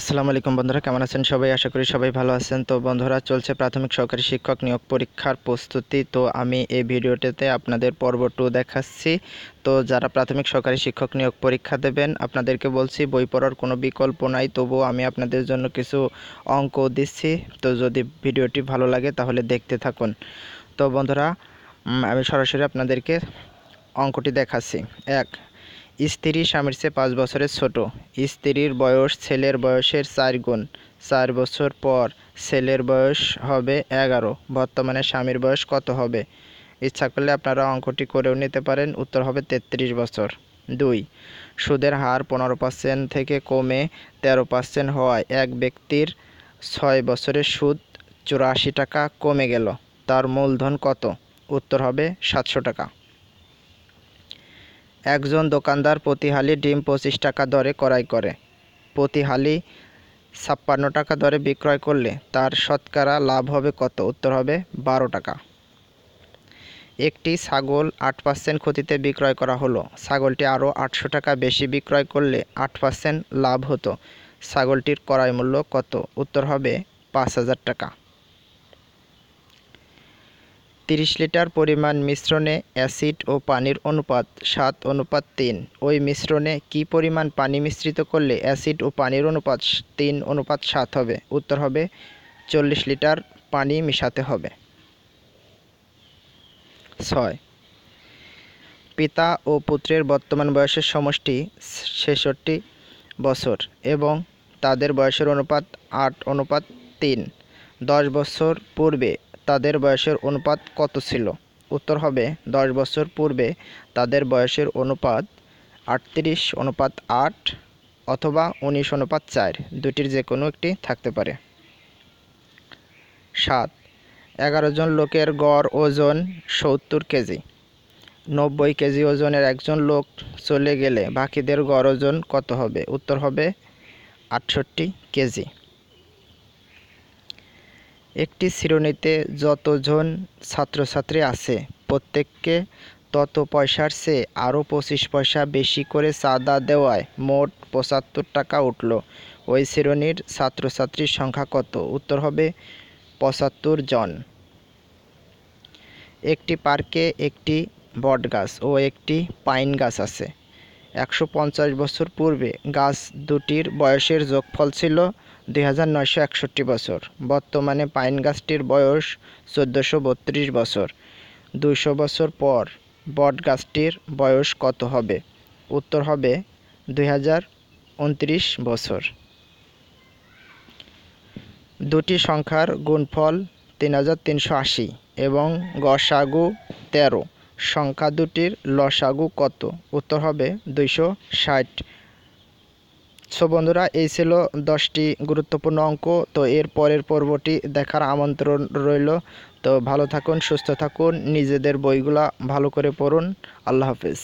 আসসালামু আলাইকুম বন্ধুরা কেমন আছেন সবাই আশা করি সবাই ভালো আছেন তো বন্ধুরা চলছে প্রাথমিক সরকারি শিক্ষক নিয়োগ পরীক্ষার প্রস্তুতি তো আমি এই ভিডিওটিতে আপনাদের পর্ব টু দেখাচ্ছি তো যারা প্রাথমিক সরকারি শিক্ষক নিয়োগ পরীক্ষা দেবেন আপনাদেরকে বলছি বই পড়ার কোনো বিকল্প নাই তবুও আমি আপনাদের জন্য কিছু অঙ্ক দিচ্ছি তো যদি ভিডিওটি ভালো লাগে তাহলে দেখতে থাকুন তো বন্ধুরা আমি সরাসরি আপনাদেরকে অঙ্কটি দেখাচ্ছি এক স্ত্রী স্বামীর চেয়ে পাঁচ বছরের ছোট স্ত্রীর বয়স ছেলের বয়সের চার গুণ চার বছর পর ছেলের বয়স হবে এগারো বর্তমানে স্বামীর বয়স কত হবে ইচ্ছা করলে আপনারা অঙ্কটি করেও নিতে পারেন উত্তর হবে তেত্রিশ বছর দুই সুদের হার পনেরো পার্সেন্ট থেকে কমে তেরো পার্সেন্ট হওয়ায় এক ব্যক্তির ছয় বছরের সুদ চুরাশি টাকা কমে গেল তার মূলধন কত উত্তর হবে সাতশো টাকা একজন দোকানদার প্রতি হালি ডিম পঁচিশ টাকা দরে ক্রয় করে প্রতি হালি ছাপ্পান্ন টাকা দরে বিক্রয় করলে তার শতকরা লাভ হবে কত উত্তর হবে বারো টাকা একটি ছাগল আট পার্সেন্ট ক্ষতিতে বিক্রয় করা হলো ছাগলটি আরও আটশো টাকা বেশি বিক্রয় করলে আট পার্সেন্ট লাভ হতো ছাগলটির ক্রয় মূল্য কত উত্তর হবে পাঁচ হাজার টাকা 30 লিটার পরিমাণ মিশ্রণে অ্যাসিড ও পানির অনুপাত সাত অনুপাত তিন ওই মিশ্রণে কি পরিমাণ পানি মিশ্রিত করলে অ্যাসিড ও পানির অনুপাত তিন অনুপাত সাত হবে উত্তর হবে চল্লিশ লিটার পানি মিশাতে হবে ছয় পিতা ও পুত্রের বর্তমান বয়সের সমষ্টি ছেষট্টি বছর এবং তাদের বয়সের অনুপাত আট অনুপাত তিন দশ বছর পূর্বে তাদের বয়সের অনুপাত কত ছিল উত্তর হবে দশ বছর পূর্বে তাদের বয়সের অনুপাত আটত্রিশ অনুপাত আট অথবা উনিশ অনুপাত চার দুটির যে কোনো একটি থাকতে পারে সাত এগারো জন লোকের গড় ওজন সত্তর কেজি নব্বই কেজি ওজনের একজন লোক চলে গেলে বাকিদের গড় ওজন কত হবে উত্তর হবে আটষট্টি কেজি একটি শ্রেণিতে যতজন ছাত্রছাত্রী আছে প্রত্যেককে তত পয়সার চেয়ে আরও পঁচিশ পয়সা বেশি করে চাঁদা দেওয়ায় মোট পঁচাত্তর টাকা উঠল ওই শ্রেণির ছাত্রছাত্রীর সংখ্যা কত উত্তর হবে পঁচাত্তর জন একটি পার্কে একটি বট গাছ ও একটি পাইন গাছ আছে একশো বছর পূর্বে গাছ দুটির বয়সের যোগফল ছিল দুই বছর বর্তমানে পাইন গাছটির বয়স চোদ্দোশো বছর দুইশো বছর পর বট গাছটির বয়স কত হবে উত্তর হবে দুই বছর দুটি সংখ্যার গুণফল তিন এবং গসাগু তেরো সংখ্যা দুটির লসাগু কত উত্তর হবে দুইশো ষাট সো বন্ধুরা এই ছিল দশটি গুরুত্বপূর্ণ অঙ্ক তো এর পরের পর্বটি দেখার আমন্ত্রণ রইল তো ভালো থাকুন সুস্থ থাকুন নিজেদের বইগুলা ভালো করে পড়ুন আল্লাহ হাফেজ